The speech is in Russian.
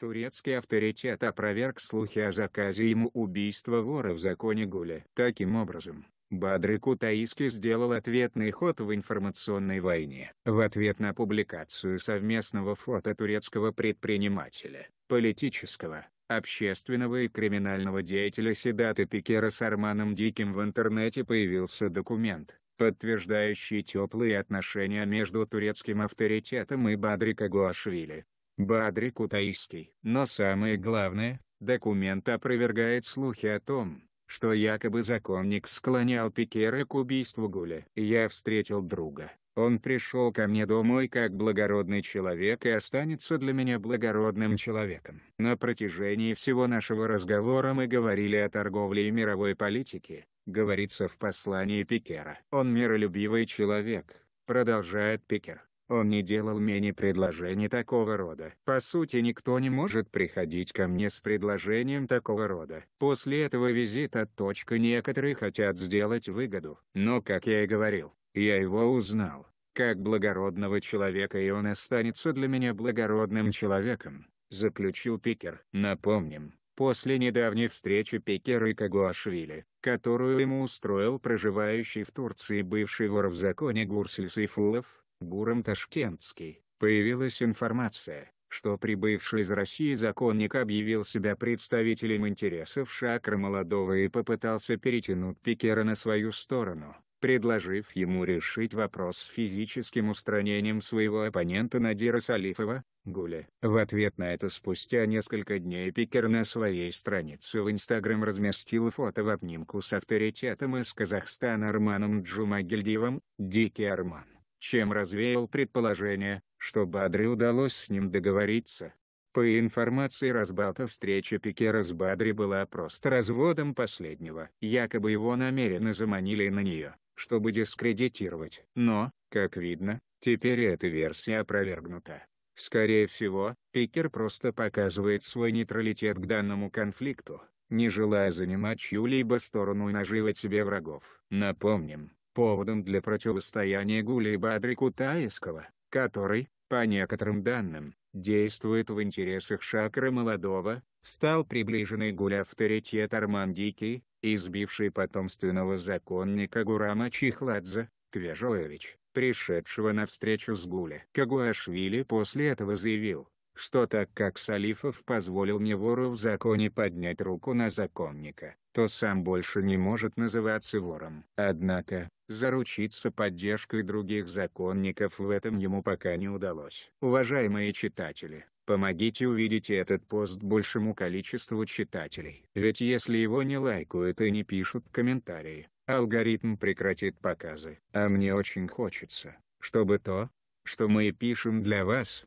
Турецкий авторитет опроверг слухи о заказе ему убийства вора в законе Гуля. Таким образом, Бадры Кутаиски сделал ответный ход в информационной войне. В ответ на публикацию совместного фото турецкого предпринимателя, политического, общественного и криминального деятеля Седата Пикера с Арманом Диким в интернете появился документ, подтверждающий теплые отношения между турецким авторитетом и Бадри Кагуашвили. Бадри Кутаиский. Но самое главное, документ опровергает слухи о том, что якобы законник склонял Пикера к убийству Гуля. Я встретил друга. Он пришел ко мне домой как благородный человек и останется для меня благородным человеком. На протяжении всего нашего разговора мы говорили о торговле и мировой политике, говорится в послании Пикера. Он миролюбивый человек, продолжает Пикер. Он не делал мне предложений такого рода. По сути никто не может приходить ко мне с предложением такого рода. После этого визита точка некоторые хотят сделать выгоду. Но как я и говорил, я его узнал. Как благородного человека и он останется для меня благородным человеком. Заключил Пикер. Напомним, после недавней встречи Пикера и Кагуашвили, которую ему устроил проживающий в Турции бывший вор в законе Гурсель Сейфулов, Буром Ташкентский, появилась информация, что прибывший из России законник объявил себя представителем интересов Шакры Молодого и попытался перетянуть Пикера на свою сторону, предложив ему решить вопрос с физическим устранением своего оппонента Надира Салифова, Гуля. В ответ на это спустя несколько дней Пикер на своей странице в Инстаграм разместил фото в обнимку с авторитетом из Казахстана Арманом Джумагильдиевым, «Дикий Арман» чем развеял предположение, что Бадре удалось с ним договориться. По информации Разбата встреча Пикера с Бадре была просто разводом последнего. Якобы его намеренно заманили на нее, чтобы дискредитировать. Но, как видно, теперь эта версия опровергнута. Скорее всего, Пикер просто показывает свой нейтралитет к данному конфликту, не желая занимать чью-либо сторону и наживать себе врагов. Напомним, поводом для противостояния Гули и Бадри Кутайского, который, по некоторым данным, действует в интересах шакры молодого, стал приближенный Гуля авторитет Армандики, избивший потомственного законника Гурама Чихладзе, Квежоевич, пришедшего на встречу с Гуля. Кагуашвили после этого заявил, что так как Салифов позволил мне вору в законе поднять руку на законника, то сам больше не может называться вором. Однако, заручиться поддержкой других законников в этом ему пока не удалось. Уважаемые читатели, Помогите увидеть этот пост большему количеству читателей. Ведь если его не лайкают и не пишут комментарии, алгоритм прекратит показы. А мне очень хочется, чтобы то, что мы пишем для вас,